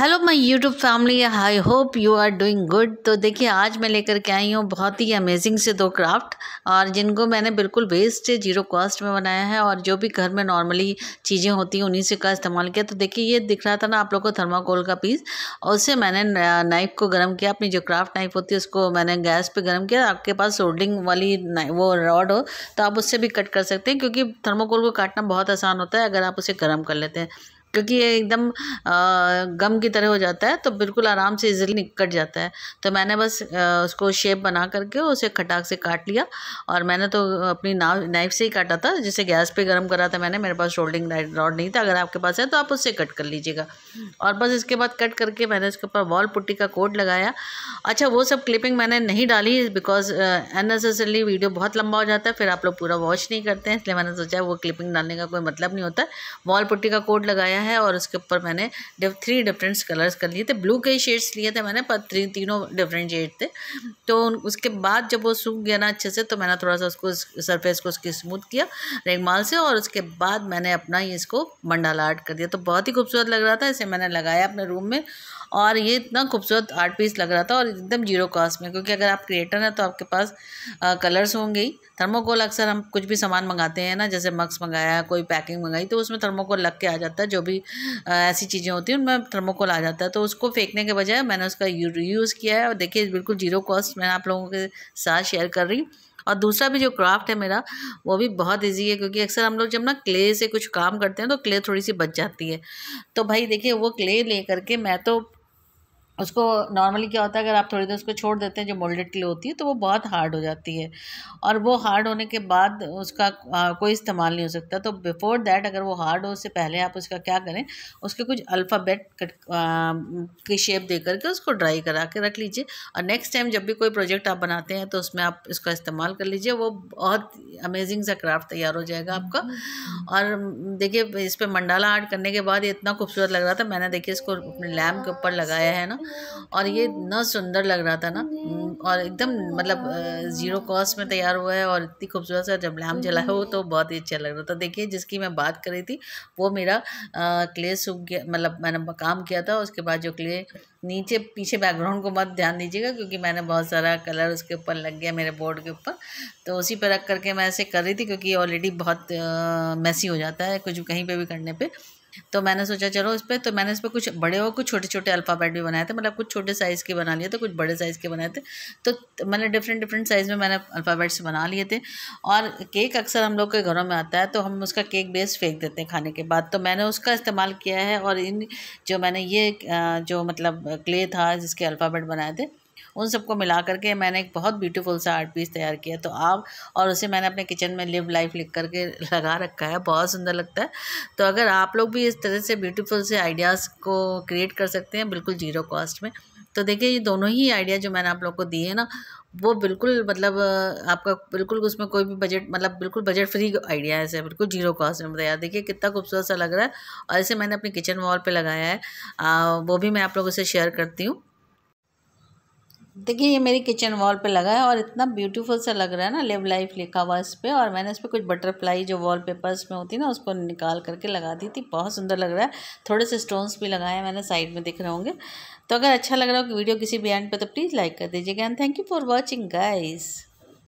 hello my YouTube family I hope you are doing good तो देखिए आज मैं लेकर के आई हूँ बहुत ही अमेजिंग से दो क्राफ्ट और जिनको मैंने बिल्कुल वेस्ट जीरो कॉस्ट में बनाया है और जो भी घर में नॉर्मली चीज़ें होती हैं उन्हीं से का इस्तेमाल किया तो देखिए ये दिख रहा था ना आप लोग को थर्माकोल का पीस और उससे मैंने नाइफ़ को गर्म किया अपनी जो क्राफ्ट नाइफ होती है उसको मैंने गैस पर गर्म किया आपके पास सोल्डिंग वाली वो रॉड हो तो आप उससे भी कट कर सकते हैं क्योंकि थर्माकोल को काटना बहुत आसान होता है अगर आप उसे गर्म कर लेते हैं क्योंकि ये एकदम गम की तरह हो जाता है तो बिल्कुल आराम से इजीली कट जाता है तो मैंने बस उसको शेप बना करके उसे खटाक से काट लिया और मैंने तो अपनी नाइफ से ही काटा था जिसे गैस पे गर्म करा था मैंने मेरे पास रोलिंग रॉड नहीं था अगर आपके पास है तो आप उससे कट कर लीजिएगा और बस इसके बाद कट करके मैंने उसके ऊपर वॉल पुट्टी का कोट लगाया अच्छा वो सब क्लिपिंग मैंने नहीं डाली बिकॉज अननेसेसरली वीडियो बहुत लंबा हो जाता है फिर आप लोग पूरा वॉच नहीं करते हैं इसलिए मैंने सोचा वो क्लिपिंग डालने का कोई मतलब नहीं होता वॉल पुट्टी का कोट लगाया है और उसके ऊपर मैंने थ्री डिफरेंट्स कलर्स कर लिए थे ब्लू के शेड्स लिए थे मैंने पर थ्री तीनों डिफरेंट शेड थे तो उसके बाद जब वो सूख गया ना अच्छे से तो मैंने थोड़ा सा उसको सरफेस को उसकी स्मूथ किया रेगमाल से और उसके बाद मैंने अपना ही इसको मंडाला आर्ट कर दिया तो बहुत ही खूबसूरत लग रहा था इसे मैंने लगाया अपने रूम में और ये इतना खूबसूरत आर्ट पीस लग रहा था और एकदम जीरो कास्ट में क्योंकि अगर आप क्रिएटर हैं तो आपके पास कलर्स होंगे ही थर्मोकोल अक्सर हम कुछ भी सामान मंगाते हैं ना जैसे मक्स मंगाया कोई पैकिंग मंगाई तो उसमें थर्मोकोल लग के आ जाता है जो भी भी ऐसी चीज़ें होती हैं उनमें थर्मोकोल आ जाता है तो उसको फेंकने के बजाय मैंने उसका यूज़ किया है और देखिए बिल्कुल जीरो कॉस्ट मैं आप लोगों के साथ शेयर कर रही हूँ और दूसरा भी जो क्राफ्ट है मेरा वो भी बहुत इजी है क्योंकि अक्सर हम लोग जब ना क्ले से कुछ काम करते हैं तो क्ले थोड़ी सी बच जाती है तो भाई देखिए वो क्ले ले करके मैं तो उसको नॉर्मली क्या होता है अगर आप थोड़ी देर उसको छोड़ देते हैं जो मोल्डेड क्ले होती है तो वो बहुत हार्ड हो जाती है और वो हार्ड होने के बाद उसका आ, कोई इस्तेमाल नहीं हो सकता तो बिफोर दैट अगर वो हार्ड हो उससे पहले आप उसका क्या करें उसके कुछ अल्फ़ाबेट की शेप दे करके उसको ड्राई करा के रख लीजिए और नेक्स्ट टाइम जब भी कोई प्रोजेक्ट आप बनाते हैं तो उसमें आप इसका इस्तेमाल कर लीजिए वो बहुत अमेजिंग सा क्राफ्ट तैयार हो जाएगा आपका और देखिए इस पर मंडाला आर्ट करने के बाद ये इतना खूबसूरत लग रहा था मैंने देखिए इसको अपने लैम्प के ऊपर लगाया है ना और ये इतना सुंदर लग रहा था ना हम्म, और एकदम मतलब ज़ीरो कॉस्ट में तैयार हुआ है और इतनी खूबसूरत सा जब लैम्प जला हो तो बहुत ही अच्छा लग रहा था देखिए जिसकी मैं बात कर रही थी वो मेरा क्ले सूख गया मतलब मैंने काम किया था उसके बाद जो क्ले नीचे पीछे बैकग्राउंड को मत ध्यान दीजिएगा क्योंकि मैंने बहुत सारा कलर उसके ऊपर लग गया मेरे बोर्ड के ऊपर तो उसी पर रख करके मैं ऐसे कर रही थी क्योंकि ऑलरेडी बहुत मैसी हो जाता है कुछ कहीं पर भी करने पर तो मैंने सोचा चलो इस पर तो मैंने इस पर कुछ बड़े और कुछ छोटे छोटे अल्फ़ाबेट भी बनाए थे मतलब कुछ छोटे साइज़ के बना लिए थे कुछ बड़े साइज़ के बनाए थे तो मैंने डिफरेंट डिफरेंट साइज़ में मैंने अल्फ़ाबेट्स बना लिए थे और केक अक्सर हम लोग के घरों में आता है तो हम उसका केक बेस फेंक देते हैं खाने के बाद तो मैंने उसका इस्तेमाल किया है और इन जो मैंने ये जो मतलब क्ले था जिसके अल्फ़ाबेट बनाए थे उन सबको मिला करके मैंने एक बहुत ब्यूटीफुल सा आर्ट पीस तैयार किया तो आप और उसे मैंने अपने किचन में लिव लाइफ लिख करके लगा रखा है बहुत सुंदर लगता है तो अगर आप लोग भी इस तरह से ब्यूटीफुल से आइडियाज़ को क्रिएट कर सकते हैं बिल्कुल ज़ीरो कॉस्ट में तो देखिए ये दोनों ही आइडिया जो मैंने आप लोग को दिए हैं ना वो बिल्कुल मतलब आपका बिल्कुल उसमें कोई भी बजट मतलब बिल्कुल बजट फ्री आइडिया है ऐसे बिल्कुल जीरो कॉस्ट में बताया देखिए कितना खूबसूरत सा लग रहा है और इसे मैंने अपने किचन वॉल पे लगाया है आ, वो भी मैं आप लोगों से शेयर करती हूँ देखिए ये मेरी किचन वॉल पे लगा है और इतना ब्यूटीफुल सा लग रहा है ना लिव लाइफ लिखा हुआ इस पर और मैंने इस पर कुछ बटरफ्लाई जो वॉल पेपर्स में होती है ना उसको निकाल करके लगा दी थी बहुत सुंदर लग रहा है थोड़े से स्टोन्स भी लगाए हैं मैंने साइड में दिख रहे होंगे तो अगर अच्छा लग रहा हो कि वीडियो किसी भी एंड पर तो प्लीज़ लाइक कर दीजिएगा and thank you for watching guys